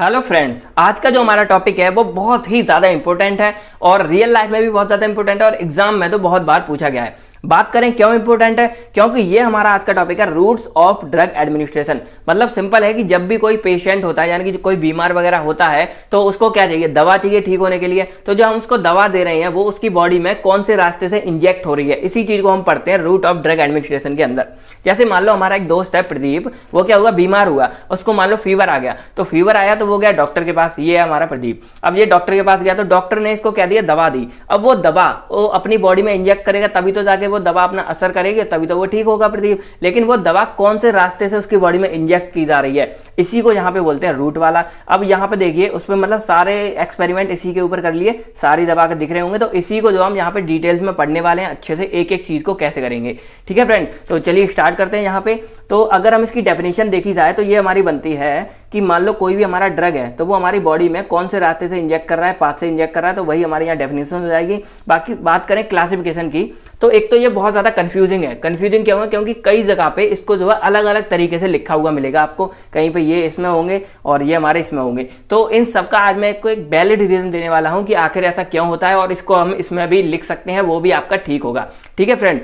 hello friends आज का जो हमारा टॉपिक है वो बहुत ही ज़्यादा इंपॉर्टेंट है और रियल लाइफ में भी बहुत ज़्यादा इंपॉर्टेंट है और एग्जाम में तो बहुत बार पूछा गया है बात करें क्यों इंपोर्टेंट है क्योंकि ये हमारा आज का टॉपिक है रूट्स ऑफ ड्रग एडमिनिस्ट्रेशन मतलब सिंपल है कि जब भी कोई पेशेंट होता है यानी कि कोई बीमार वगैरह होता है तो उसको क्या चाहिए दवा चाहिए ठीक होने के लिए तो जो हम उसको दवा दे रहे हैं वो उसकी बॉडी में कौन से रास्ते से इंजेक्ट हो रही है इसी चीज को हम पढ़ते हैं रूट ऑफ ड्रग एडमिनिस्ट्रेशन के अंदर जैसे मान लो हमारा एक दोस्त है प्रदीप वो क्या हुआ बीमार हुआ उसको मान लो फीवर आ गया तो फीवर आया तो वो गया डॉक्टर के पास ये है हमारा प्रदीप अब ये डॉक्टर के पास गया तो डॉक्टर ने इसको क्या दिया दवा दी अब वो दवा वो अपनी बॉडी में इंजेक्ट करेगा तभी तो जाके वो वो दवा अपना असर करेगी तभी तो वो ठीक होगा प्रदीप लेकिन वो दवा कौन से रास्ते से उसकी बॉडी में इंजेक्ट की जा रही है इसी को यहाँ पे बोलते हैं रूट वाला अब यहाँ पे देखिए उसमें मतलब सारे एक्सपेरिमेंट इसी के ऊपर कर लिए सारी दवा के दिख रहे होंगे तो इसी को जो हम यहाँ पे डिटेल्स में पढ़ने वाले हैं अच्छे से एक एक चीज को कैसे करेंगे ठीक है फ्रेंड तो चलिए स्टार्ट करते हैं यहाँ पे तो अगर हम इसकी डेफिनेशन देखी जाए तो ये हमारी बनती है कि मान लो कोई भी हमारा ड्रग है तो वो हमारी बॉडी में कौन से रास्ते से इंजेक्ट कर रहा है पाथ से इंजेक्ट कर रहा है तो वही हमारे यहाँ डेफिनेशन हो जाएगी बाकी बात करें क्लासिफिकेशन की तो एक तो ये बहुत ज़्यादा कन्फ्यूजिंग है कन्फ्यूजिंग क्या होगा क्योंकि कई जगह पे इसको जो है अलग अलग तरीके से लिखा हुआ मिलेगा आपको कहीं पे ये इसमें होंगे और ये हमारे इसमें होंगे तो इन सबका आज मैं एक वैलिड रीज़न देने वाला हूं कि आखिर ऐसा क्यों होता है और इसको हम इसमें भी लिख सकते हैं वो भी आपका ठीक होगा ठीक है फ्रेंड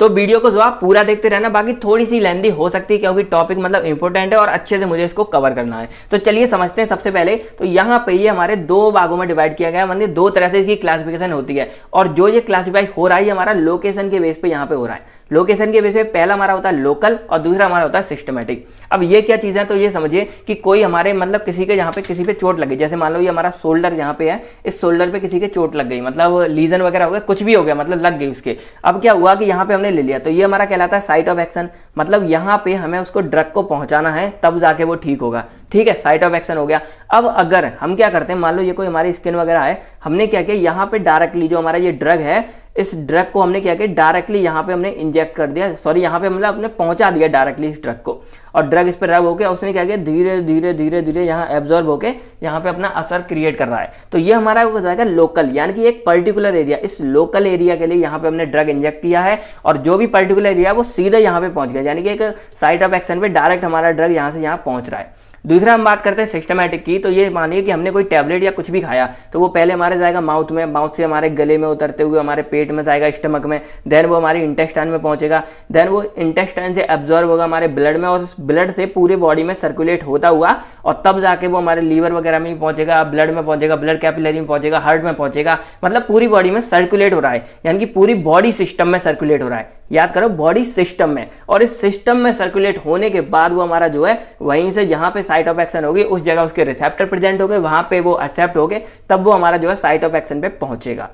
तो वीडियो को जो आप पूरा देखते रहना बाकी थोड़ी सी लेंदी हो सकती है क्योंकि टॉपिक मतलब इंपॉर्टेंट है और अच्छे से मुझे इसको कवर करना है तो चलिए समझते हैं सबसे पहले तो यहाँ पे ये हमारे दो भागों में डिवाइड किया गया है मतलब दो तरह से इसकी क्लासिफिकेशन होती है और जो ये क्लासिफाई हो रहा है हमारा लोकेशन के बेस पे यहाँ पे हो रहा है लोकेशन के बेस पे पहला हमारा होता है लोकल और दूसरा हमारा होता है सिस्टमेटिक अब ये क्या चीज़ है तो ये समझिए कि कोई हमारे मतलब किसी के यहाँ पे किसी पे चोट लगी जैसे मान लो ये हमारा शोल्डर यहाँ पे है इस शोल्डर पे किसी के चोट लग गई मतलब लीजन वगैरह हो गया कुछ भी हो गया मतलब लग गई उसके अब क्या हुआ कि यहाँ पे हमने हमने ले लिया तो ये हमारा कहलाता है साइट ऑफ एक्शन मतलब यहाँ पे हमें उसको ड्रग को पहुंचाना है तब जाके वो ठीक होगा ठीक है साइट ऑफ एक्शन हो गया अब अगर हम क्या करते हैं मान लो ये कोई हमारी स्किन वगैरह है हमने क्या किया यहाँ पे डायरेक्टली जो हमारा ये ड्रग है इस ड्रग को हमने क्या किया डायरेक्टली यहाँ पे हमने इंजेक्ट कर दिया सॉरी यहाँ पे मतलब हमने पहुंचा दिया डायरेक्टली इस ड्रग को और ड्रग इस पर रब होकर उसने क्या किया धीरे धीरे धीरे धीरे यहाँ एब्जॉर्ब होकर यहाँ पे अपना असर क्रिएट कर रहा है तो ये हमारा हो जाएगा लोकल यानी कि एक पर्टिकुलर एरिया इस लोकल एरिया के लिए यहाँ पे हमने ड्रग इंजेक्ट किया है और जो भी पर्टिकुलर एरिया वो सीधे यहाँ पे पहुंच गया यानी कि एक साइट ऑफ एक्शन पे डायरेक्ट हमारा ड्रग यहाँ से यहाँ पहुंच रहा है दूसरा हम बात करते हैं सिस्टमेटिक की तो ये मानिए कि हमने कोई टैबलेट या कुछ भी खाया तो वो पहले हमारे जाएगा माउथ में माउथ से हमारे गले में उतरते हुए हमारे पेट में जाएगा स्टमक में देन वो हमारे इंटेस्टाइन में पहुंचेगा देन वो इंटेस्टाइन से एब्जॉर्व होगा हमारे ब्लड में और ब्लड से पूरे बॉडी में सर्कुलेट होता हुआ और तब जाके वो हमारे लीवर वगैरह में पहुंचेगा ब्लड में पहुंचेगा ब्लड कैपिलरी में पहुंचेगा हार्ट में पहुंचेगा मतलब पूरी बॉडी में सर्कुलेट हो रहा है यानी कि पूरी बॉडी सिस्टम में सर्कुलेट हो रहा है याद करो बॉडी सिस्टम में और इस सिस्टम में सर्कुलेट होने के बाद वो हमारा जो है वहीं से जहां पे साइट ऑफ एक्शन होगी उस जगह उसके रिसेप्टर प्रेजेंट हो गए वहां पे वो एक्सेप्ट हो गए तब वो हमारा जो है साइट ऑफ एक्शन पे पहुंचेगा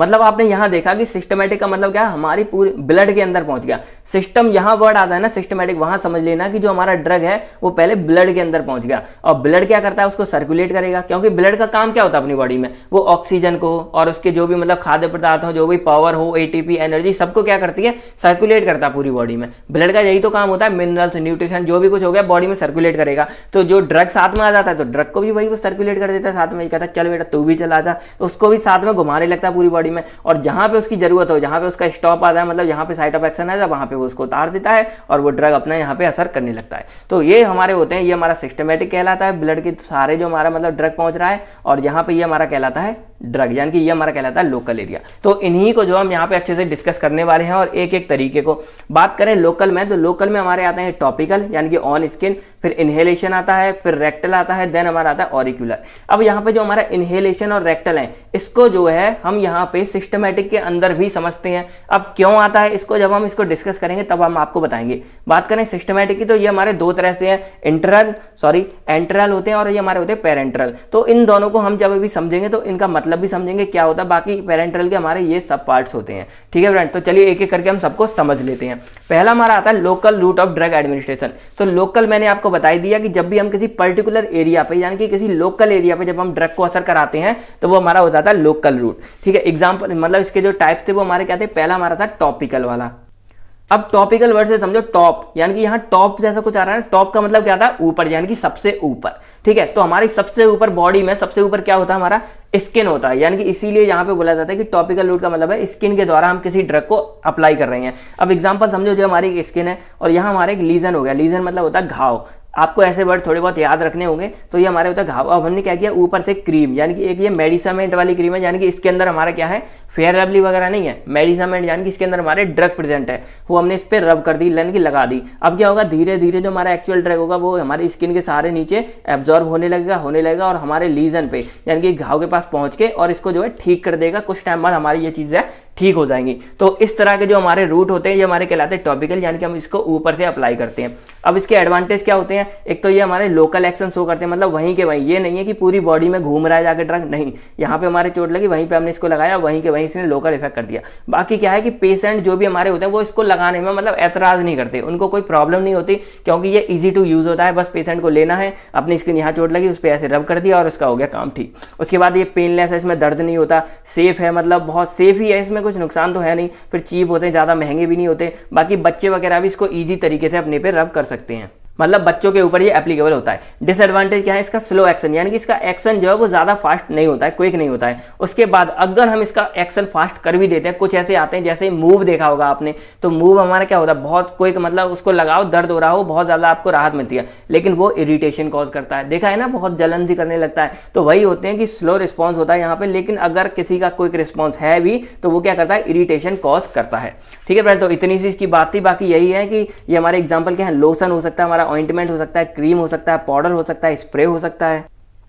मतलब आपने यहां देखा कि सिस्टमेटिक का मतलब क्या है हमारी पूरी ब्लड के अंदर पहुंच गया सिस्टम यहां वर्ड आता है ना सिस्टमेटिक वहां समझ लेना कि जो हमारा ड्रग है वो पहले ब्लड के अंदर पहुंच गया और ब्लड क्या करता है उसको सर्कुलेट करेगा क्योंकि ब्लड का काम क्या होता है अपनी बॉडी में वो ऑक्सीजन को और उसके जो भी मतलब खाद्य पदार्थ हो जो भी पावर हो ए एनर्जी सबको क्या करती है सर्कुलेट करता है पूरी बॉडी में ब्लड का यही तो काम होता है मिनरल्स न्यूट्रिशन जो भी कुछ हो गया बॉडी में सर्कुलेट करेगा तो जो ड्रग साथ में आ जाता है तो ड्रग को भी वही वो सर्कुलेट कर देता है साथ में कहता है चल बेटा तू भी चला जा उसको भी साथ में घुमाने लगता है पूरी बॉडी बॉडी में और जहां पे उसकी ज़रूरत हो जहां पे उसका स्टॉप आता है मतलब यहां पे साइट ऑफ एक्शन आता है वहां पे वो उसको उतार देता है और वो ड्रग अपना यहां पे असर करने लगता है तो ये हमारे होते हैं ये हमारा सिस्टमेटिक कहलाता है ब्लड के सारे जो हमारा मतलब ड्रग पहुंच रहा है और यहां पर ये हमारा कहलाता है ड्रग यानी कि ये हमारा कहलाता है लोकल एरिया तो इन्हीं को जो हम यहाँ पे अच्छे से डिस्कस करने वाले हैं और एक एक तरीके को बात करें लोकल में तो लोकल में हमारे आते हैं टॉपिकल यानी कि ऑन स्किन फिर इन्हेलेशन आता है फिर रेक्टल आता है देन हमारा आता है ऑरिक्यूलर अब यहाँ पे जो हमारा इन्हेलेशन और रेक्टल है इसको जो है हम यहाँ पे सिस्टमेटिक के अंदर भी समझते हैं अब क्यों आता है इसको जब हम इसको डिस्कस करेंगे तब हम आपको बताएंगे बात करें सिस्टमेटिक की तो ये हमारे दो तरह से हैं इंटरल सॉरी एंटरल होते हैं और ये हमारे होते हैं पेरेंट्रल तो इन दोनों को हम जब भी समझेंगे तो इनका मतलब मतलब भी समझेंगे क्या होता है बाकी पेरेंट्रल के हमारे ये सब पार्ट्स होते हैं ठीक है फ्रेंड तो चलिए एक एक करके हम सबको समझ लेते हैं पहला हमारा आता है local route of drug administration तो लोकल मैंने आपको बताई दिया कि जब भी हम किसी पर्टिकुलर एरिया पर यानी कि किसी लोकल एरिया पर जब हम ड्रग को असर कराते हैं तो वो हमारा हो जाता है लोकल रूट ठीक है एग्जाम्पल मतलब इसके जो टाइप थे वो हमारे क्या थे पहला हमारा था टॉपिकल वाला अब टॉपिकल वर्ड से समझो टॉप यानी कि यहाँ टॉप जैसा कुछ आ रहा है टॉप का मतलब क्या था ऊपर यानी कि सबसे ऊपर ठीक है तो हमारी सबसे ऊपर बॉडी में सबसे ऊपर क्या होता है हमारा स्किन होता है यानी कि इसीलिए यहाँ पे बोला जाता है कि टॉपिकल रूट का मतलब है स्किन के द्वारा हम किसी ड्रग को अप्लाई कर रहे हैं अब एग्जाम्पल समझो जो हमारी स्किन है और यहाँ हमारा एक लीजन हो गया लीजन मतलब होता है घाव आपको ऐसे वर्ड थोड़े बहुत याद रखने होंगे तो ये हमारे होता है घाव अब हमने क्या किया ऊपर से क्रीम यानी कि एक ये मेडिसामेंट वाली क्रीम है यानी कि इसके अंदर हमारा क्या है फेयर लवली वगैरह नहीं है मेडिसामेंट यानी कि इसके अंदर हमारे ड्रग प्रेजेंट है वो हमने इस पर रब कर दी यानी कि लगा दी अब क्या होगा धीरे धीरे जो हमारा एक्चुअल ड्रग होगा वो हमारी स्किन के सारे नीचे एब्जॉर्ब होने लगेगा होने लगेगा और हमारे लीजन पे यानी कि घाव के पास पहुंच के और इसको जो है ठीक कर देगा कुछ टाइम बाद हमारी ये चीज़ है ठीक हो जाएंगी तो इस तरह के जो हमारे रूट होते हैं ये हमारे कहलाते हैं टॉपिकल यानी कि हम इसको ऊपर से अप्लाई करते हैं अब इसके एडवांटेज क्या होते हैं एक तो ये हमारे लोकल एक्शन शो करते हैं मतलब वहीं के वहीं ये नहीं है कि पूरी बॉडी में घूम रहा है जाकर ड्रग नहीं यहाँ पे हमारे चोट लगी वहीं पे हमने इसको लगाया वहीं के वहीं इसने लोकल इफेक्ट कर दिया बाकी क्या है कि पेशेंट जो भी हमारे होते हैं वो इसको लगाने में मतलब ऐतराज नहीं करते उनको कोई प्रॉब्लम नहीं होती क्योंकि ये ईजी टू यूज़ होता है बस पेशेंट को लेना है अपनी स्किन यहाँ चोट लगी उस पर ऐसे रब कर दिया और उसका हो गया काम ठीक उसके बाद ये पेनलेस है इसमें दर्द नहीं होता सेफ है मतलब बहुत सेफ ही है इसमें कुछ नुकसान तो है नहीं फिर चीप होते हैं ज़्यादा महंगे भी नहीं होते बाकी बच्चे वगैरह भी इसको ईजी तरीके से अपने पर रब कर सकते हैं मतलब बच्चों के ऊपर ये एप्लीकेबल होता है डिसएडवांटेज क्या है इसका स्लो एक्शन यानी कि इसका एक्शन जो है वो ज़्यादा फास्ट नहीं होता है क्विक नहीं होता है उसके बाद अगर हम इसका एक्शन फास्ट कर भी देते हैं कुछ ऐसे आते हैं जैसे मूव देखा होगा आपने तो मूव हमारा क्या होता है बहुत क्विक मतलब उसको लगाओ दर्द हो रहा हो बहुत ज़्यादा आपको राहत मिलती है लेकिन वो इरिटेशन कॉज करता है देखा है ना बहुत जलन सी करने लगता है तो वही होते हैं कि स्लो रिस्पॉन्स होता है यहाँ पे लेकिन अगर किसी का क्विक रिस्पॉन्स है भी तो वो क्या करता है इरिटेशन कॉज करता है ठीक है फ्रेंड तो इतनी सी इसकी बात थी बाकी यही है कि ये हमारे एग्जाम्पल के हैं लोसन हो सकता है हमारा ऑइंटमेंट हो सकता है क्रीम हो सकता है पाउडर हो सकता है स्प्रे हो सकता है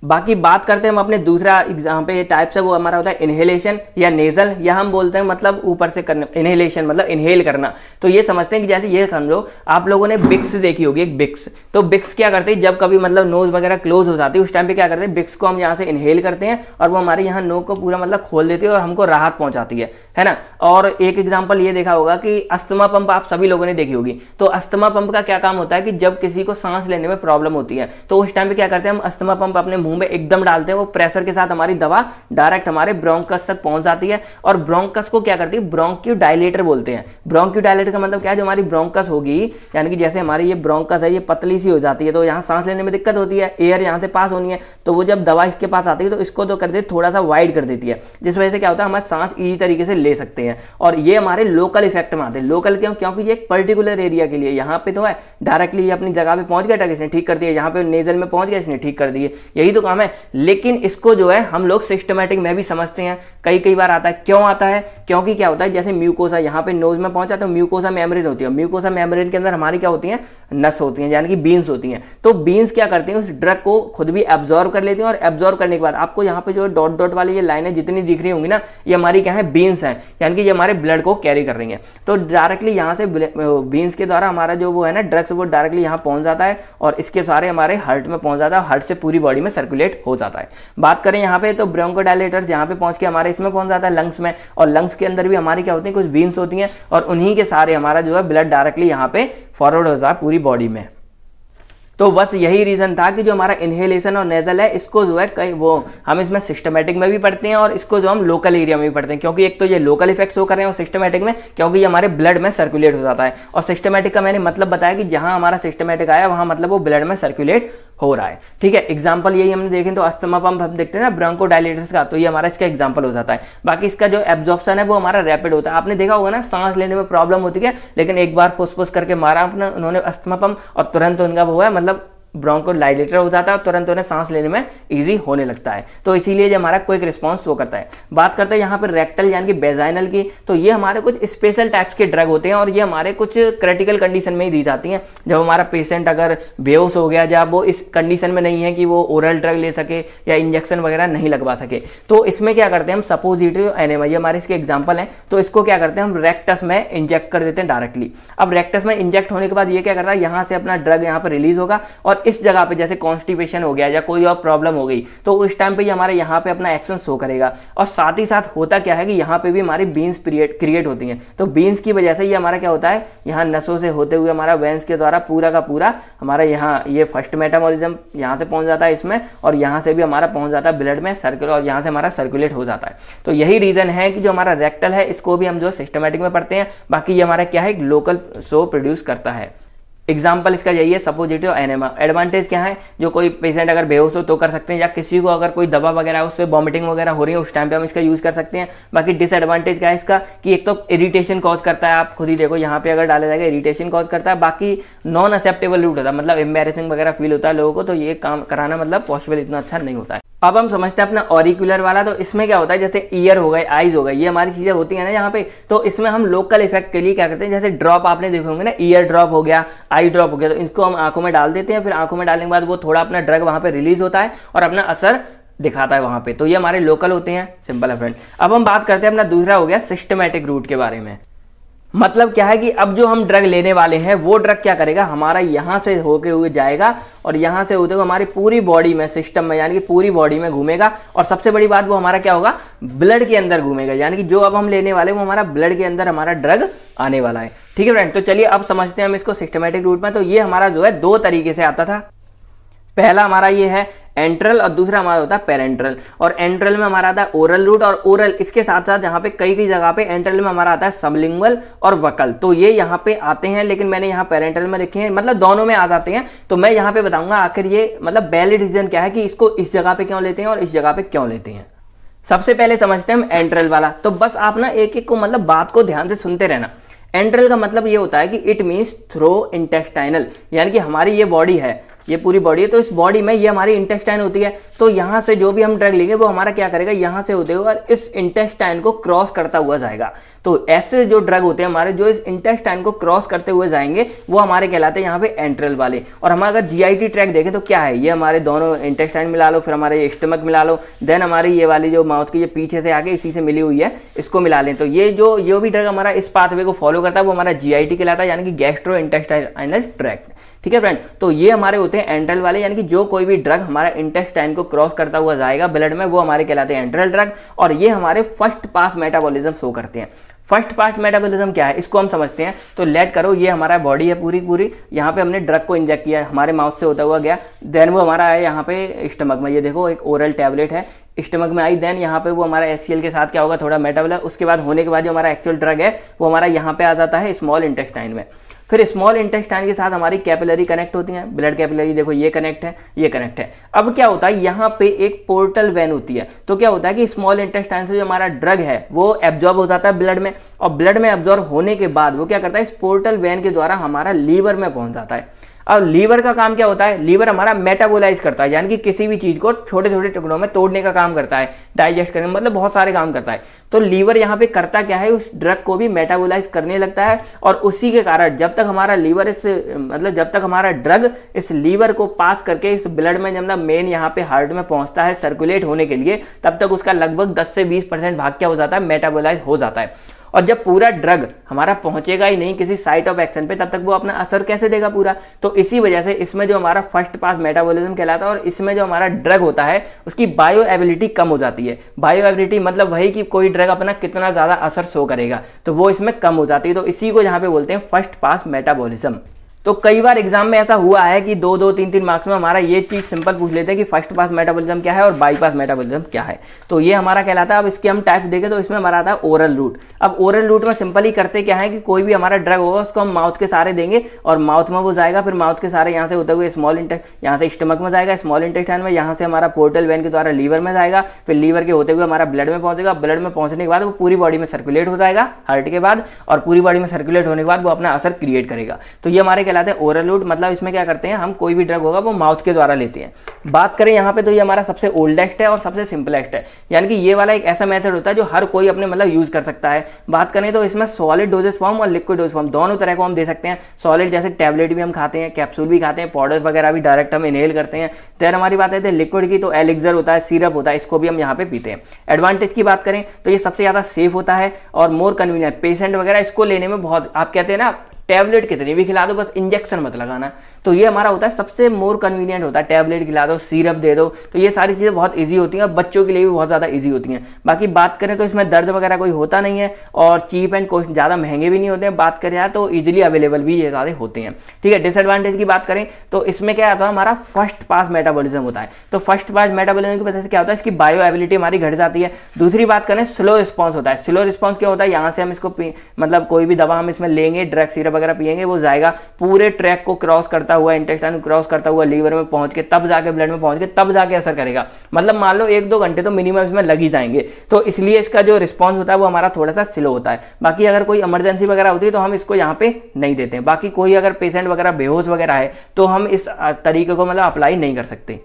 बाकी बात करते हैं हम अपने दूसरा एग्जाम पे टाइप से वो हमारा होता है इनहेलेशन या नेजल या हम बोलते हैं मतलब ऊपर से करना इनहेलेशन मतलब इनहेल करना तो ये समझते हैं कि जैसे ये समझो आप लोगों ने बिक्स देखी होगी एक बिक्स तो बिक्स क्या करते हैं जब कभी मतलब नोज वगैरह क्लोज हो जाती है उस टाइम पे क्या करते हैं बिक्स को हम यहाँ से इनहेल करते हैं और वो हमारे यहाँ नो को पूरा मतलब खोल देती है और हमको राहत पहुंचाती है है ना और एक एग्जाम्पल ये देखा होगा कि अस्थमा पंप आप सभी लोगों ने देखी होगी तो अस्थमा पंप का क्या काम होता है कि जब किसी को सांस लेने में प्रॉब्लम होती है तो उस टाइम पे क्या करते हैं हम अस्थमा पंप अपने मुंह मुंह में एकदम डालते हैं वो प्रेशर के साथ हमारी दवा डायरेक्ट हमारे ब्रोंकस तक पहुंच जाती है और ब्रोंकस को क्या करती है ब्रोंक्यू डायलेटर बोलते हैं ब्रोंक्यू डायलेटर का मतलब क्या है जो हमारी ब्रोंकस होगी यानी कि जैसे हमारी ये ब्रोंकस है ये पतली सी हो जाती है तो यहाँ सांस लेने में दिक्कत होती है एयर यहाँ से पास होनी है तो वो जब दवा इसके पास आती है तो इसको तो कर दे थोड़ा सा वाइड कर देती है जिस वजह से क्या होता है हमारे सांस ईजी तरीके से ले सकते हैं और ये हमारे लोकल इफेक्ट में आते हैं लोकल क्यों क्योंकि ये एक पर्टिकुलर एरिया के लिए यहाँ पे तो है डायरेक्टली ये अपनी जगह पे पहुंच गया था किसने ठीक कर दिया यहाँ पे नेजल में पहुंच गया इसने ठीक कर दिए यही तो तो काम है लेकिन इसको जो है हम लोग सिस्टमेटिक में भी समझते हैं कई कई बार आता है क्यों आता है क्योंकि क्या होता है जैसे म्यूकोसा यहाँ पे नोज में पहुंचा तो म्यूकोसा मेमरीज होती है म्यूकोसा मेमरीज के अंदर हमारी क्या होती है नस होती है यानी कि बीन्स होती हैं तो बीन्स क्या करती हैं उस ड्रग को खुद भी एब्जॉर्व कर लेती हैं और एब्जॉर्व करने के बाद आपको यहाँ पे जो डॉट डॉट वाली ये लाइनें जितनी दिख रही होंगी ना ये हमारी क्या है बीन्स है यानी कि ये हमारे ब्लड को कैरी कर रही है तो डायरेक्टली यहाँ से बीन्स के द्वारा हमारा जो वो है ना ड्रग्स वो डायरेक्टली यहाँ पहुंच जाता है और इसके सारे हमारे हार्ट में पहुंच जाता है हार्ट से पूरी बॉडी में सर्कुलेट सर्कुलेट हो जाता है बात करें यहाँ पे तो ब्रोंको डायलेटर यहाँ पे पहुंच के हमारे इसमें पहुंच जाता है लंग्स में और लंग्स के अंदर भी हमारी क्या होती है कुछ बीन्स होती हैं और उन्हीं के सारे हमारा जो है ब्लड डायरेक्टली यहाँ पे फॉरवर्ड होता है पूरी बॉडी में तो बस यही रीज़न था कि जो हमारा इनहेलेशन और नेजल है इसको जो है कई वो हम इसमें सिस्टमेटिक में भी पढ़ते हैं और इसको जो हम लोकल एरिया में भी पढ़ते हैं क्योंकि एक तो ये लोकल इफेक्ट्स हो कर रहे हैं और सिस्टमेटिक में क्योंकि ये हमारे ब्लड में सर्कुलेट हो जाता है और सिस्टमेटिक का मैंने मतलब बताया कि जहां हमारा सिस्टमेटिक आया वहां मतलब वो ब्लड में सर्कुलेट हो रहा है ठीक है एग्जाम्पल यही हमने देखें तो अस्थमा पंप हम देखते हैं ना ब्रंको डायलेटर्स का तो ये हमारा इसका एग्जाम्पल हो जाता है बाकी इसका जो एब्जॉर्प्शन है वो हमारा रैपिड होता है आपने देखा होगा ना सांस लेने में प्रॉब्लम होती है लेकिन एक बार फुसफुस करके मारा अपना उन्होंने अस्थमा पंप और तुरंत उनका वो है मतलब ब्रोंको लाइलेटर हो जाता है और तुरंत उन्हें सांस लेने में ईजी होने लगता है तो इसीलिए जो हमारा क्विक रिस्पॉन्स वो करता है बात करते हैं यहाँ पर रेक्टल यानी कि बेजाइनल की तो ये हमारे कुछ स्पेशल टाइप्स के ड्रग होते हैं और ये हमारे कुछ क्रिटिकल कंडीशन में ही दी जाती हैं जब हमारा पेशेंट अगर बेहोश हो गया जब वो इस कंडीशन में नहीं है कि वो ओरल ड्रग ले सके या इंजेक्शन वगैरह नहीं लगवा सके तो इसमें क्या करते हैं हम सपोजिटिव एनेमा ये हमारे इसके एग्जाम्पल हैं तो इसको क्या करते हैं हम रेक्टस में इंजेक्ट कर देते हैं डायरेक्टली अब रेक्टस में इंजेक्ट होने के बाद ये क्या करता है यहाँ से अपना ड्रग यहाँ पर रिलीज होगा और इस जगह पे जैसे कॉन्स्टिपेशन हो गया या कोई और प्रॉब्लम हो गई तो उस टाइम पे ये हमारे यहाँ पे अपना एक्शन शो करेगा और साथ ही साथ होता क्या है कि यहाँ पे भी हमारी बीन्स क्रिएट होती हैं तो बीन्स की वजह से ये हमारा क्या होता है यहाँ नसों से होते हुए हमारा वेंस के द्वारा पूरा का पूरा हमारा यहाँ ये फर्स्ट मेटामोलिज्म यहाँ से पहुँच जाता है इसमें और यहाँ से भी हमारा पहुँच जाता है ब्लड में सर्कुल और यहाँ से हमारा सर्कुलेट हो जाता है तो यही रीज़न है कि जो हमारा रेक्टल है इसको भी हम जो सिस्टमेटिक में पढ़ते हैं बाकी ये हमारा क्या है लोकल शो प्रोड्यूस करता है एग्जाम्पल इसका यही है सपोजिटिव एनेमा एडवांटेज क्या है जो कोई पेशेंट अगर बेहोश हो तो कर सकते हैं या किसी को अगर कोई दवा वगैरह उससे वॉमिटिंग वगैरह हो रही है उस टाइम पे हम इसका यूज़ कर सकते हैं बाकी डिसएडवांटेज क्या है इसका कि एक तो इरिटेशन कॉज करता है आप खुद ही देखो यहाँ पे अगर डाला जाएगा इरिटेशन कॉज करता है बाकी नॉन एक्सेप्टेबल रूट होता है मतलब एम्बेरसिंग वगैरह फील होता है लोगों को तो ये काम कराना मतलब पॉसिबल इतना अच्छा नहीं होता है अब हम समझते हैं अपना ऑरिकुलर वाला तो इसमें क्या होता है जैसे ईयर हो गए आइज हो गए ये हमारी चीज़ें होती हैं ना यहाँ पे तो इसमें हम लोकल इफेक्ट के लिए क्या करते हैं जैसे ड्रॉप आपने देखे होंगे ना ईयर ड्रॉप हो गया आई ड्रॉप हो गया तो इसको हम आंखों में डाल देते हैं फिर आंखों में डालने के बाद वो थोड़ा अपना ड्रग वहाँ पर रिलीज होता है और अपना असर दिखाता है वहाँ पे तो ये हमारे लोकल होते हैं सिंपल है फ्रेंड अब हम बात करते हैं अपना दूसरा हो गया सिस्टमेटिक रूट के बारे में मतलब क्या है कि अब जो हम ड्रग लेने वाले हैं वो ड्रग क्या करेगा हमारा यहाँ से होके हुए जाएगा और यहाँ से होते हुए हमारी पूरी बॉडी में सिस्टम में यानी कि पूरी बॉडी में घूमेगा और सबसे बड़ी बात वो हमारा क्या होगा ब्लड के अंदर घूमेगा यानी कि जो अब हम लेने वाले वो हमारा ब्लड के अंदर हमारा ड्रग आने वाला है ठीक है फ्रेंड तो चलिए अब समझते हैं हम इसको सिस्टमेटिक रूट में तो ये हमारा जो है दो तरीके से आता था पहला हमारा ये है एंट्रल और दूसरा हमारा होता है पेरेंट्रल और एंट्रल में हमारा आता है ओरल रूट और ओरल इसके साथ साथ यहाँ पे कई कई जगह पे एंट्रल में हमारा आता है समलिंगल और वकल तो ये यहाँ पे आते हैं लेकिन मैंने यहाँ पेरेंट्रल में लिखे हैं मतलब दोनों में आ जाते हैं तो मैं यहाँ पे बताऊंगा आखिर ये मतलब वैलिड रीजन क्या है कि इसको इस जगह पे क्यों लेते हैं और इस जगह पे क्यों लेते हैं सबसे पहले समझते हैं हम एंट्रल वाला तो बस आप ना एक एक को मतलब बात को ध्यान से सुनते रहना एंट्रल का मतलब ये होता है कि इट मीन्स थ्रो इंटेस्टाइनल यानी कि हमारी ये बॉडी है ये पूरी बॉडी है तो इस बॉडी में ये हमारी इंटेस्टाइन होती है तो यहाँ से जो भी हम ड्रग लेंगे वो हमारा क्या करेगा यहाँ से होते हुए और इस इंटेस्टाइन को क्रॉस करता हुआ जाएगा तो ऐसे जो ड्रग होते हैं हमारे जो इस इंटेस्टाइन को क्रॉस करते हुए जाएंगे वो हमारे कहलाते हैं यहाँ पे एंट्रल वाले और हम अगर जीआईटी ट्रैक देखें तो क्या है ये हमारे दोनों इंटेस्टाइन मिला लो फिर हमारे स्टमक मिला लो देन हमारी ये वाली जो माउथ की ये पीछे से आगे इसी से मिली हुई है इसको मिला लें तो ये जो ये भी ड्रग हमारा इस पाथवे को फॉलो करता है वो हमारा जी कहलाता है यानी कि गैस्ट्रो इंटेस्टाइनल ट्रैक ठीक है फ्रेंड तो ये हमारे होते हैं एंट्रल वाले यानी कि जो कोई भी ड्रग हमारा इंटेस्टाइन को क्रॉस करता हुआ जाएगा ब्लड में वो हमारे कहलाते हैं एंट्रल ड्रग और ये हमारे फर्स्ट पास मेटाबॉलिज्म शो करते हैं फर्स्ट पार्ट मेटाबॉलिज्म क्या है इसको हम समझते हैं तो लेट करो ये हमारा बॉडी है पूरी पूरी यहाँ पे हमने ड्रग को इंजेक्ट किया हमारे माउथ से होता हुआ गया देन वो हमारा है यहाँ पे स्टमक में ये देखो एक ओरल टैबलेट है स्टमक में आई देन यहाँ पे वो हमारा एस के साथ क्या होगा थोड़ा मेटाबल उसके बाद होने के बाद जो हमारा एक्चुअल ड्रग है वो हमारा यहाँ पे आ जाता है स्मॉल इंटेस्टाइन में फिर स्मॉल इंटेस्टाइन के साथ हमारी कैपिलरी कनेक्ट होती है ब्लड कैपिलरी देखो ये कनेक्ट है ये कनेक्ट है अब क्या होता है यहाँ पे एक पोर्टल वेन होती है तो क्या होता है कि स्मॉल इंटेस्टाइन से जो हमारा ड्रग है वो एब्जॉर्ब हो जाता है ब्लड में और ब्लड में एब्जॉर्ब होने के बाद वो क्या करता है इस पोर्टल वेन के द्वारा हमारा लीवर में पहुंच जाता है अब लीवर का काम क्या होता है लीवर हमारा मेटाबोलाइज करता है यानी कि किसी भी चीज़ को छोटे छोटे टुकड़ों में तोड़ने का काम करता है डाइजेस्ट करने मतलब बहुत सारे काम करता है तो लीवर यहाँ पे करता क्या है उस ड्रग को भी मेटाबोलाइज करने लगता है और उसी के कारण जब तक हमारा लीवर इस मतलब जब तक हमारा ड्रग इस लीवर को पास करके इस ब्लड में जब ना मेन यहाँ पे हार्ट में पहुंचता है सर्कुलेट होने के लिए तब तक उसका लगभग दस से बीस भाग क्या हो जाता है मेटाबोलाइज हो जाता है और जब पूरा ड्रग हमारा पहुंचेगा ही नहीं किसी साइट ऑफ एक्शन पे तब तक वो अपना असर कैसे देगा पूरा तो इसी वजह से इसमें जो हमारा फर्स्ट पास मेटाबॉलिज्म कहलाता है और इसमें जो हमारा ड्रग होता है उसकी बायो एबिलिटी कम हो जाती है बायो एबिलिटी मतलब वही कि कोई ड्रग अपना कितना ज़्यादा असर शो करेगा तो वो इसमें कम हो जाती है तो इसी को यहाँ पे बोलते हैं फर्स्ट पास मेटाबोलिज्म तो कई बार एग्जाम में ऐसा हुआ है कि दो दो तीन तीन मार्क्स में हमारा ये चीज़ सिंपल पूछ लेते हैं कि फर्स्ट पास मेटाबॉलिज्म क्या है और बाईपास मेटाबॉलिज्म क्या है तो ये हमारा कहलाता है अब इसके हम टाइप देखें तो इसमें हमारा आता है ओरल रूट अब ओरल रूट में सिंपली करते क्या है कि कोई भी हमारा ड्रग होगा उसको हम माउथ के सारे देंगे और माउथ में वो जाएगा फिर माउथ के सारे यहाँ से होते हुए स्मॉल इंटेस्ट यहाँ से स्टमक में जाएगा स्मॉल इंटेस्टाइन में यहाँ से हमारा पोर्टल वैन के द्वारा लीवर में जाएगा फिर लीवर के होते हुए हमारा ब्लड में पहुंचेगा ब्लड में पहुंचने के बाद वो पूरी बॉडी में सर्कुलेट हो जाएगा हार्ट के बाद और पूरी बॉडी में सर्कुलेट होने के बाद वो अपना असर क्रिएट करेगा तो ये हमारे कहलाते हैं ओरलूड मतलब इसमें क्या करते हैं हम कोई भी ड्रग होगा वो माउथ के द्वारा लेते हैं बात करें यहाँ पे तो ये हमारा सबसे ओल्डेस्ट है और सबसे सिंपलेस्ट है यानी कि ये वाला एक ऐसा मेथड होता है जो हर कोई अपने मतलब यूज कर सकता है बात करें तो इसमें सॉलिड डोजेस फॉर्म और लिक्विड डोज फॉर्म दोनों तरह को हम दे सकते हैं सॉलिड जैसे टैबलेट भी हम खाते हैं कैप्सूल भी खाते हैं पाउडर वगैरह भी डायरेक्ट हम इनहेल करते हैं देर हमारी बात है लिक्विड की तो एलिक्जर होता है सीरप होता है इसको भी हम यहाँ पे पीते हैं एडवांटेज की बात करें तो ये सबसे ज़्यादा सेफ होता है और मोर कन्वीनियंट पेशेंट वगैरह इसको लेने में बहुत आप कहते हैं ना टैबलेट कितनी भी खिला दो बस इंजेक्शन मत लगाना तो ये हमारा होता है सबसे मोर कन्वीनियंट होता है टैबलेट खिला दो सीरप दे दो तो ये सारी चीज़ें बहुत ईजी होती हैं और बच्चों के लिए भी बहुत ज़्यादा ईजी होती हैं बाकी बात करें तो इसमें दर्द वगैरह कोई होता नहीं है और चीप एंड ज़्यादा महंगे भी नहीं होते हैं बात करें तो ईजिली अवेलेबल भी ये सारे होते हैं ठीक है डिसएडवांटेज की बात करें तो इसमें क्या आता है हमारा फर्स्ट पास मेटाबॉलिज्म होता है तो फर्स्ट पास मेटाबोलिज्म की वजह से क्या होता है इसकी बायो एबिलिटी हमारी घट जाती है दूसरी बात करें स्लो रिस्पॉन्स होता है स्लो रिस्पॉन्स क्या होता है यहाँ से हम इसको मतलब कोई भी दवा हम इसमें लेंगे ड्रग सीरप वगैरह पिएंगे वो जाएगा पूरे ट्रैक को क्रॉस करता हुआ इंटेस्टाइन क्रॉस करता हुआ लीवर में पहुंच के तब जाके ब्लड में पहुंच के तब जाके असर करेगा मतलब मान लो एक दो घंटे तो मिनिमम इसमें लग ही जाएंगे तो इसलिए इसका जो रिस्पॉन्स होता है वो हमारा थोड़ा सा स्लो होता है बाकी अगर कोई इमरजेंसी वगैरह होती है तो हम इसको यहाँ पे नहीं देते बाकी कोई अगर पेशेंट वगैरह बेहोश वगैरह है तो हम इस तरीके को मतलब अप्लाई नहीं कर सकते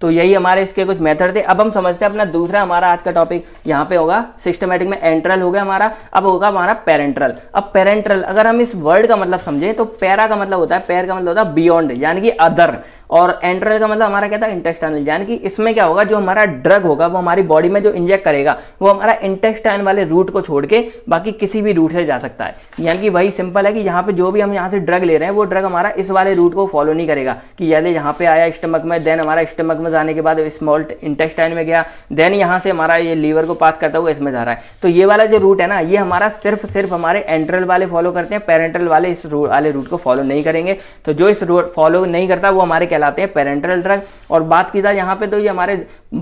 तो यही हमारे इसके कुछ मेथड थे अब हम समझते हैं अपना दूसरा हमारा आज का टॉपिक यहाँ पे होगा सिस्टमेटिक में एंट्रल हो गया हमारा अब होगा हमारा पेरेंट्रल अब पेरेंट्रल अगर हम इस वर्ड का मतलब समझें तो पैरा का मतलब होता है पैर का मतलब होता है बियॉन्ड यानी कि अदर और एंट्रल का मतलब हमारा क्या था इंटेस्टाइनल यानी कि इसमें क्या होगा जो हमारा ड्रग होगा वो हमारी बॉडी में जो इंजेक्ट करेगा वो हमारा इंटेस्टाइन वाले रूट को छोड़ के बाकी किसी भी रूट से जा सकता है यानी कि वही सिंपल है कि यहाँ पे जो भी हम यहाँ से ड्रग ले रहे हैं वो ड्रग हमारा इस वाले रूट को फॉलो नहीं करेगा कि यदि यहाँ पे आया स्टमक में देन हमारा स्टमक में में जाने के बाद स्मॉल इंटेस्टाइन में गया देन यहाँ से हमारा ये लीवर को पास करता हुआ इसमें जा रहा है तो ये वाला जो रूट है ना ये हमारा सिर्फ सिर्फ हमारे एंट्रल वाले फॉलो करते हैं पेरेंट्रल वाले इस रूट वाले रूट को फॉलो नहीं करेंगे तो जो इस रूट फॉलो नहीं करता वो हमारे कहलाते हैं पेरेंट्रल ड्रग और बात की जाए यहाँ पे तो ये हमारे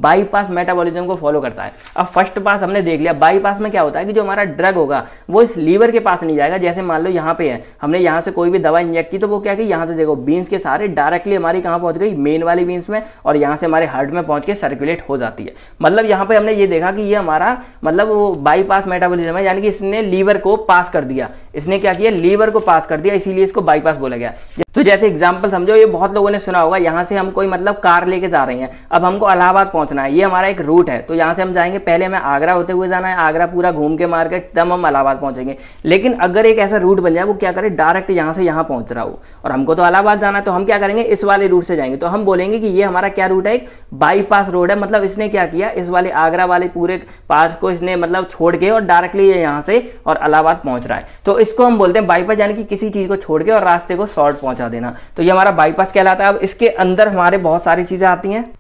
बाईपास मेटाबोलिज्म को फॉलो करता है अब फर्स्ट पास हमने देख लिया बाईपास में क्या होता है कि जो हमारा ड्रग होगा वो इस लीवर के पास नहीं जाएगा जैसे मान लो यहाँ पे है हमने यहाँ से कोई भी दवा इंजेक्ट की तो वो क्या कि यहाँ से देखो बीन्स के सारे डायरेक्टली हमारी कहाँ पहुँच गई मेन वाली बीन्स में और यहाँ से हमारे हार्ट में पहुँच के सर्कुलेट हो जाती है मतलब यहाँ पर हमने ये देखा कि ये हमारा मतलब वो बाईपास मेटाबोलिज्म है यानी कि इसने लीवर को पास कर दिया इसने क्या किया लीवर को पास कर दिया इसीलिए इसको बाईपास बोला गया तो जैसे एग्जाम्पल समझो ये बहुत लोगों ने सुना होगा यहाँ से हम कोई मतलब कार लेके जा रहे हैं अब हमको अलाहाबाद पहुंचना है ये हमारा एक रूट है तो यहाँ से हम जाएंगे पहले हमें आगरा होते हुए जाना है आगरा पूरा घूम के मार्केट तब हम अलाहाबाद पहुंचेंगे लेकिन अगर एक ऐसा रूट बन जाए वो क्या करे डायरेक्ट यहाँ से यहाँ पहुंच रहा हो और हमको तो अलाहाबाद जाना है तो हम क्या करेंगे इस वाले रूट से जाएंगे तो हम बोलेंगे कि ये हमारा क्या रूट है एक बाईपास रोड है मतलब इसने क्या किया इस वाले आगरा वाले पूरे पार्ट को इसने मतलब छोड़ के और डायरेक्टली ये यहाँ से और अलाहाबाद पहुंच रहा है तो इसको हम बोलते हैं बाईपास यानी कि किसी चीज़ को छोड़ के और रास्ते को शॉर्ट पहुंचा देना तो ये हमारा बाईपास कहलाता है अब इसके अंदर हमारे बहुत सारी चीज़ें आती हैं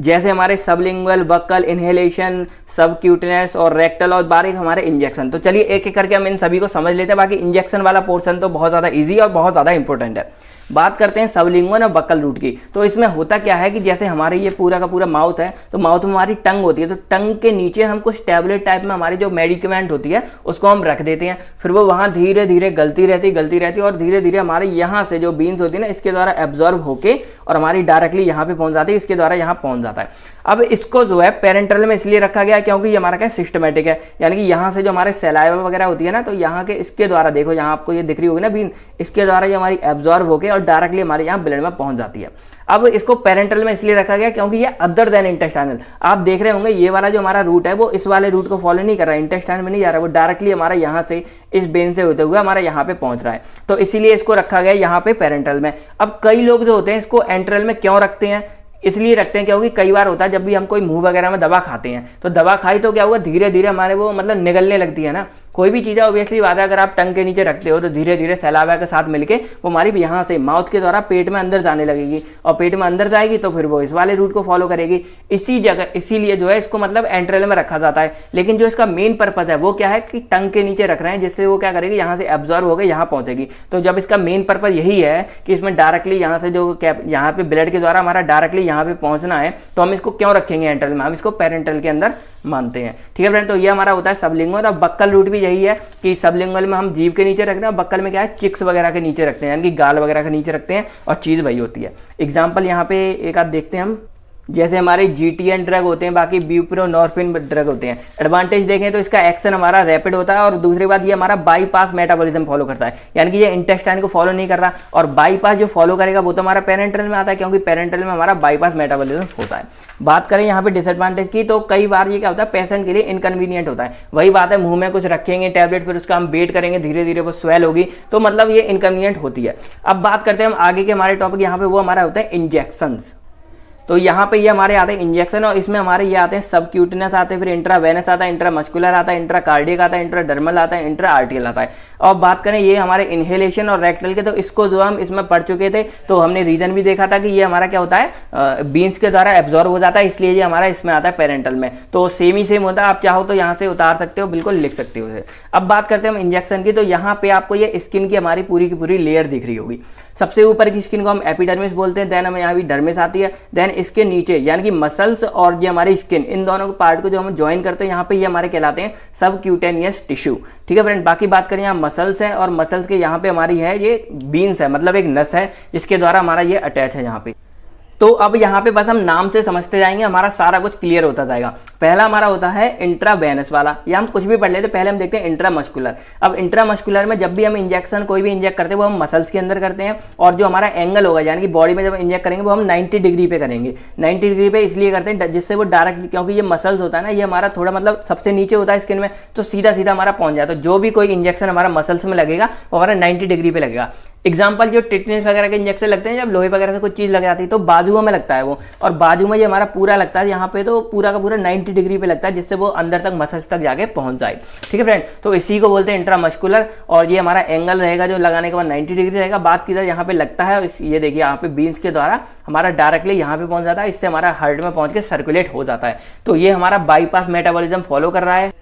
जैसे हमारे sublingual buccal inhalation subcutaneous और रेक्टल और बारीक हमारे इंजेक्शन तो चलिए एक एक करके हम इन सभी को समझ लेते हैं बाकी इंजेक्शन वाला पोर्शन तो बहुत ज़्यादा ईजी और बहुत ज़्यादा इंपॉर्टेंट है बात करते हैं सबलिंगोन और बकल रूट की तो इसमें होता क्या है कि जैसे हमारे ये पूरा का पूरा माउथ है तो माउथ में हमारी टंग होती है तो टंग के नीचे हम कुछ टैबलेट टाइप में हमारी जो मेडिकमेंट होती है उसको हम रख देते हैं फिर वो वहाँ धीरे धीरे गलती रहती गलती रहती और धीरे धीरे हमारे यहाँ से जो बीन्स होती है ना इसके द्वारा एब्जॉर्व होकर और हमारी डायरेक्टली यहाँ पर पहुँच जाती है इसके द्वारा यहाँ पहुँच जाता है अब इसको जो है पेरेंटल में इसलिए रखा गया क्योंकि ये हमारा क्या सिस्टमेटिक है यानी कि यहाँ से जो हमारे सेलाइवा वगैरह होती है ना तो यहाँ के इसके द्वारा देखो यहाँ आपको ये दिख रही होगी ना बीन इसके द्वारा ये हमारी एब्जॉर्ब होकर और डायरेक्टली हमारे यहाँ ब्लड में पहुंच जाती है अब इसको पेरेंटल में इसलिए रखा गया क्योंकि ये अदर देन इंटेस्टाइनल आप देख रहे होंगे ये वाला जो हमारा रूट है वो इस वाले रूट को फॉलो नहीं कर रहा है इंटेस्टाइन में नहीं जा रहा है वो डायरेक्टली हमारा यहाँ से इस बेन से होते हुए हमारा यहाँ पे पहुंच रहा है तो इसीलिए इसको रखा गया यहाँ पे पेरेंटल में अब कई लोग जो होते हैं इसको एंट्रल में क्यों रखते हैं इसलिए रखते हैं क्योंकि कई बार होता है जब भी हम कोई मुंह वगैरह में दवा खाते हैं तो दवा खाई तो क्या हुआ धीरे धीरे हमारे वो मतलब निगलने लगती है ना कोई भी चीज़ है ऑब्वियसली बात है अगर आप टंग के नीचे रखते हो तो धीरे धीरे सैलाबा के साथ मिलकर वो हमारी यहाँ से माउथ के द्वारा पेट में अंदर जाने लगेगी और पेट में अंदर जाएगी तो फिर वो इस वाले रूट को फॉलो करेगी इसी जगह इसीलिए जो है इसको मतलब एंट्रेल में रखा जाता है लेकिन जो इसका मेन पर्पज है वो क्या है कि टंग के नीचे रख रहे हैं जिससे वो क्या करेगी यहाँ से एब्जॉर्व होकर यहाँ पहुंचेगी तो जब इसका मेन पर्पज यही है कि इसमें डायरेक्टली यहाँ से जो कैप यहाँ पे ब्लड के द्वारा हमारा डायरेक्टली यहाँ पे पहुंचना है तो हम इसको क्यों रखेंगे एंट्रल में हम इसको पेरेंट्रल के अंदर मानते हैं ठीक है फ्रेंड तो ये हमारा होता है सबलिंग और बक्कल रूट भी यही है कि सबलिंगल में हम जीव के नीचे रखते हैं और बक्कल में क्या है चिक्स वगैरह के नीचे रखते हैं यानी कि गाल वगैरह के नीचे रखते हैं और चीज़ वही होती है एग्जाम्पल यहाँ पे एक आप देखते हैं हम जैसे हमारे जी ड्रग होते हैं बाकी नॉर्फिन ड्रग होते हैं एडवांटेज देखें तो इसका एक्शन हमारा रैपिड होता है और दूसरी बात ये हमारा बाईपास मेटाबॉलिज्म फॉलो करता है यानी कि ये इंटेस्टाइन को फॉलो नहीं कर रहा और बाईपास जो फॉलो करेगा वो तो हमारा पेरेंटल में आता है क्योंकि पेरेंटल में हमारा बाईपास मेटाबोलिज्म होता है बात करें यहाँ पे डिसएडवांटेज की तो कई बार ये क्या होता है पेशेंट के लिए इनकन्वीनियंट होता है वही बात है मुंह में कुछ रखेंगे टैबलेट फिर उसका हम वेट करेंगे धीरे धीरे वो स्वेल होगी तो मतलब ये इनकन्वीनियंट होती है अब बात करते हैं हम आगे के हमारे टॉपिक यहाँ पे वो हमारा होता है इंजेक्शंस तो यहाँ पे ये हमारे आते हैं इंजेक्शन और इसमें हमारे ये आते हैं सब क्यूटनेस आते हैं फिर इंट्रावेनस आता है इंट्रा मस्कुलर आता है इंट्रा कार्डियक आता है इंट्रा डर्मल आता है इंट्रा आर्टियल आता है और बात करें ये हमारे इनहेलेशन और रेक्टल के तो इसको जो हम इसमें पढ़ चुके थे तो हमने रीजन भी देखा था कि ये हमारा क्या होता है बीन्स के द्वारा एब्जॉर्व हो जाता है इसलिए ये हमारा इसमें आता है पेरेंटल में तो सेम ही सेम होता है आप चाहो तो यहाँ से उतार सकते हो बिल्कुल लिख सकते हो अब बात करते हैं हम इंजेक्शन की तो यहाँ पे आपको ये स्किन की हमारी पूरी की पूरी लेयर दिख रही होगी सबसे ऊपर की स्किन को हम एपिडर्मिस बोलते हैं देन हमें यहाँ भी डर्मिस आती है देन इसके नीचे यानी कि मसल्स और ये हमारी स्किन इन दोनों के पार्ट को जो हम ज्वाइन करते हैं यहाँ पे ये हमारे कहलाते हैं सब क्यूटेनियस टिश्यू ठीक है फ्रेंड बाकी बात करें यहाँ मसल्स है और मसल्स के यहाँ पे हमारी है ये बीन्स है मतलब एक नस है जिसके द्वारा हमारा ये अटैच है यहाँ पे तो अब यहाँ पे बस हम नाम से समझते जाएंगे हमारा सारा कुछ क्लियर होता जाएगा पहला हमारा होता है इंट्रावेनस वाला या हम कुछ भी पढ़ लेते पहले हम देखते हैं इंट्रामस्कुलर अब इंट्रामस्कुलर में जब भी हम इंजेक्शन कोई भी इंजेक्ट करते हैं वो हम मसल्स के अंदर करते हैं और जो हमारा एंगल होगा यानी कि बॉडी में जब इंजेक्ट करेंगे वो हम नाइन्टी डिग्री पे करेंगे नाइन्टी डिग्री पे इसलिए करते हैं जिससे वो डायरेक्ट क्योंकि ये मसल्स होता है ना ये हमारा थोड़ा मतलब सबसे नीचे होता है स्किन में तो सीधा सीधा हमारा पहुंच जाता तो है जो भी कोई इंजेक्शन हमारा मसल्स में लगेगा वो हमारा नाइन्टी डिग्री पे लगेगा एग्जाम्पल जो टिटनेस वगैरह के इंजेक्शन लगते हैं जब लोहे वगैरह से कुछ चीज़ लग जाती है तो बाजुओं में लगता है वो और बाजू में ये हमारा पूरा लगता है यहाँ पे तो पूरा का पूरा 90 डिग्री पे लगता है जिससे वो अंदर तक मसल्स तक जाके पहुंच जाए ठीक है फ्रेंड तो इसी को बोलते हैं इंट्रामस्कुलर और ये हमारा एंगल रहेगा जो लगाने के बाद नाइन्टी डिग्री रहेगा बात की जाए यहाँ पे लगता है ये देखिए यहाँ पे बीन्स के द्वारा हमारा डायरेक्टली यहाँ पे पहुंच जाता है इससे हमारा हार्ट में पहुँच के सर्कुलेट हो जाता है तो ये हमारा बाईपास मेटाबोलिज्म फॉलो कर रहा है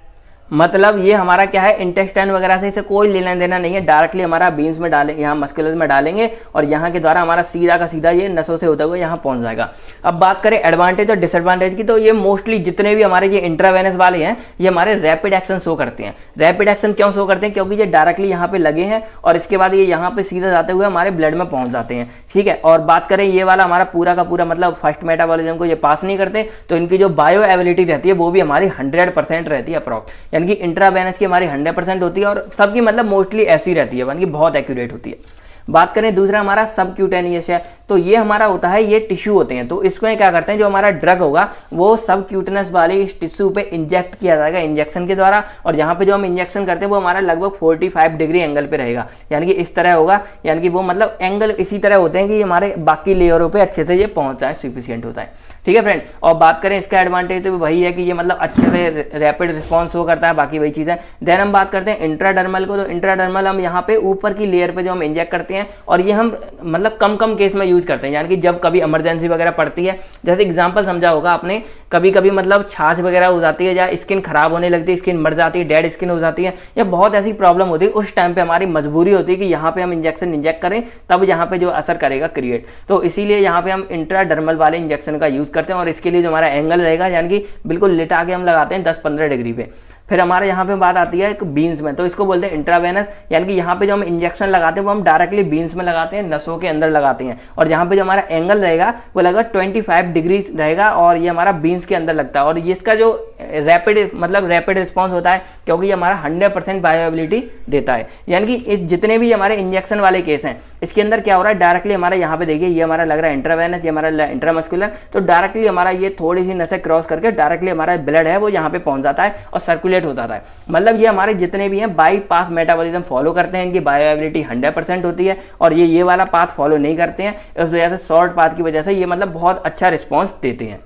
मतलब ये हमारा क्या है इंटेस्टाइन वगैरह से इसे कोई लेना देना नहीं है डायरेक्टली हमारा बीन्स में डालेंगे यहाँ मस्कुलर में डालेंगे और यहाँ के द्वारा हमारा सीधा का सीधा ये नसों से होता हुआ यहाँ पहुँच जाएगा अब बात करें एडवांटेज और डिसएडवांटेज की तो ये मोस्टली जितने भी हमारे ये इंट्रावेनस वाले हैं ये हमारे रैपिड एक्शन शो करते हैं रैपिड एक्शन क्यों शो करते हैं क्योंकि ये डायरेक्टली यहाँ पे लगे हैं और इसके बाद ये यहाँ पे सीधा जाते हुए हमारे ब्लड में पहुँच जाते हैं ठीक है और बात करें ये वाला हमारा पूरा का पूरा मतलब फर्स्ट मेटाबॉलिज्म को ये पास नहीं करते तो इनकी जो बायो एबिलिटी रहती है वो भी हमारी हंड्रेड रहती है अप्रॉक्स यानी कि इंट्रा बैलेंस की हमारी हंड्रेड परसेंट होती है और सबकी मतलब मोस्टली ऐसी रहती है यानी कि बहुत एक्यूरेट होती है बात करें दूसरा हमारा क्यूटेनियस है तो ये हमारा होता है ये टिश्यू होते हैं तो इसको क्या करते हैं जो हमारा ड्रग होगा वो सबक्यूटेनस वाले इस टिश्यू पे इंजेक्ट किया जाएगा इंजेक्शन के द्वारा और यहाँ पे जो हम इंजेक्शन करते हैं वो हमारा लगभग 45 डिग्री एंगल पे रहेगा यानी कि इस तरह होगा यानी कि वो मतलब एंगल इसी तरह होते हैं कि हमारे बाकी लेयरों पर अच्छे से ये पहुंचता है सुफिशियंट होता है ठीक है फ्रेंड और बात करें इसका एडवांटेज तो वही है कि ये मतलब अच्छे से रैपिड रिस्पॉन्स हो करता है बाकी वही चीज़ें देन हम बात करते हैं इंट्राडर्मल को तो इंट्राडर्मल हम यहाँ पे ऊपर की लेयर पर जो हम इंजेक्ट करते हैं हैं और ये हम मतलब कम कम केस में यूज करते हैं यानी कि जब कभी इमरजेंसी वगैरह पड़ती है जैसे एग्जाम्पल समझा होगा आपने कभी कभी मतलब छाछ वगैरह हो जाती है या स्किन खराब होने लगती है स्किन मर जाती है डेड स्किन हो जाती है या बहुत ऐसी प्रॉब्लम होती है उस टाइम पर हमारी मजबूरी होती है कि यहाँ पर हम इंजेक्शन इंजेक्ट करें तब यहाँ पर जो असर करेगा क्रिएट तो इसीलिए यहाँ पर हम इंट्राडर्मल वाले इंजेक्शन का यूज़ करते हैं और इसके लिए जो हमारा एंगल रहेगा यानी कि बिल्कुल लिटा के हम लगाते हैं दस पंद्रह डिग्री पर फिर हमारे यहाँ पे बात आती है एक बीन्स में तो इसको बोलते हैं इंट्रावेनस यानी कि यहाँ पे जो हम इंजेक्शन लगाते हैं वो हम डायरेक्टली बीन्स में लगाते हैं नसों के अंदर लगाते हैं और यहाँ पे जो हमारा एंगल रहेगा वो लगभग 25 डिग्री रहेगा और ये हमारा बीन्स के अंदर लगता है और इसका जो रैपिड मतलब रैपिड रिस्पॉन्स होता है क्योंकि ये हमारा हंड्रेड परसेंट बायोबिलिटी देता है यानी कि इस जितने भी हमारे इंजेक्शन वाले केस हैं इसके अंदर क्या हो रहा है डायरेक्टली हमारे यहाँ पे देखिए ये हमारा लग रहा है इंट्रावेनस ये हमारा इंट्रामस्कुलर तो डायरेक्टली हमारा ये थोड़ी सी नशे क्रॉस करके डायरेक्टली हमारा ब्लड है वो यहाँ पे पहुंच जाता है और सर्कुलेट एक्टिवेट होता था मतलब ये हमारे जितने भी हैं बाई पास मेटाबॉलिज्म फॉलो करते हैं इनकी बायोएबिलिटी हंड्रेड परसेंट होती है और ये ये वाला पाथ फॉलो नहीं करते हैं इस वजह से शॉर्ट पाथ की वजह से ये मतलब बहुत अच्छा रिस्पॉन्स देते हैं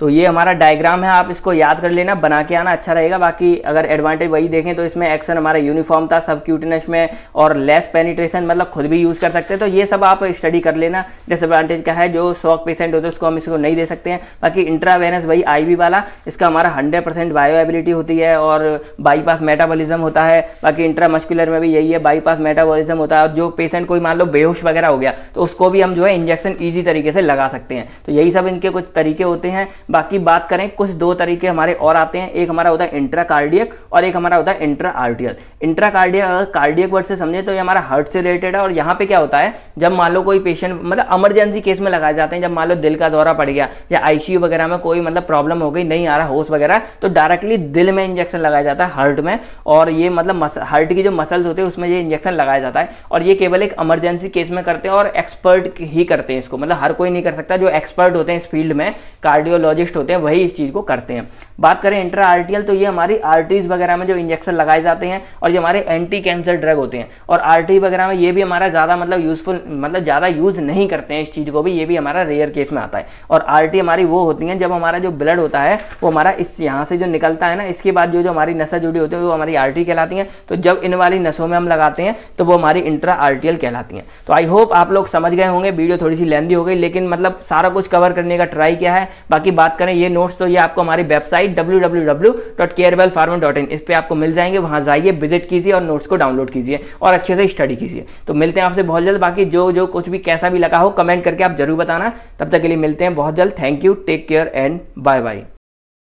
तो ये हमारा डायग्राम है आप इसको याद कर लेना बना के आना अच्छा रहेगा बाकी अगर एडवांटेज वही देखें तो इसमें एक्शन हमारा यूनिफॉर्म था सब क्यूटनेस में और लेस पेनिट्रेशन मतलब खुद भी यूज़ कर सकते हैं तो ये सब आप स्टडी कर लेना डिसएडवांटेज का है जो शॉक पेशेंट होते हैं उसको हम इसको नहीं दे सकते हैं बाकी इंट्रावेनस वही आई वाला इसका हमारा हंड्रेड परसेंट बायोएबिलिटी होती है और बाईपास मेटाबॉलिज्म होता है बाकी इंट्रामस्कुलर में भी यही है बाईपास मेटाबॉलिज्म होता है और जो पेशेंट कोई मान लो बेहोश वगैरह हो गया तो उसको भी हम जो है इंजेक्शन ईजी तरीके से लगा सकते हैं तो यही सब इनके कुछ तरीके होते हैं बाकी बात करें कुछ दो तरीके हमारे और आते हैं एक हमारा होता है इंट्राकार्डियक और एक हमारा होता है इंट्रा आर्टियल इंट्राकार्डियक अगर कार्डियक वर्ड से समझे तो ये हमारा हार्ट से रिलेटेड है और यहाँ पे क्या होता है जब मान लो कोई पेशेंट मतलब अमरजेंसी केस में लगाए जाते हैं जब मान लो दिल का दौरा पड़ गया या आईसीयू वगैरह में कोई मतलब प्रॉब्लम हो गई नहीं आ रहा होश वगैरह तो डायरेक्टली दिल में इंजेक्शन लगाया जाता है हार्ट में और ये मतलब हार्ट की जो मसल्स होते हैं उसमें ये इंजेक्शन लगाया जाता है और ये केवल एक अमरजेंसी केस में करते हैं और एक्सपर्ट ही करते हैं इसको मतलब हर कोई नहीं कर सकता जो एक्सपर्ट होते हैं इस फील्ड में कार्डियोलॉजी सजेस्ट होते हैं वही इस चीज़ को करते हैं बात करें इंट्रा आर्टियल तो ये हमारी आर्टरीज वगैरह में जो इंजेक्शन लगाए जाते हैं और ये हमारे एंटी कैंसर ड्रग होते हैं और आर्टरी वगैरह में ये भी हमारा ज़्यादा मतलब यूजफुल मतलब ज़्यादा यूज़ नहीं करते हैं इस चीज़ को भी ये भी हमारा रेयर केस में आता है और आरटी हमारी वो होती है जब हमारा जो ब्लड होता है वो हमारा इस यहाँ से जो निकलता है ना इसके बाद जो जो हमारी नशा जुड़ी होती है वो हमारी आरटी कहलाती है तो जब इन वाली नशों में हम लगाते हैं तो वो हमारी इंट्रा आरटीएल कहलाती है तो आई होप आप लोग समझ गए होंगे वीडियो थोड़ी सी लेंदी हो गई लेकिन मतलब सारा कुछ कवर करने का ट्राई किया है बाकी बात बात करें ये नोट्स तो ये आपको हमारी वेबसाइट www.carewealpharma.in इस पर आपको मिल जाएंगे वहां जाइए विजिट कीजिए और नोट्स को डाउनलोड कीजिए और अच्छे से स्टडी कीजिए तो मिलते हैं आपसे बहुत जल्द बाकी जो जो कुछ भी कैसा भी लगा हो कमेंट करके आप जरूर बताना तब तक के लिए मिलते हैं बहुत जल्द thank you take care and bye bye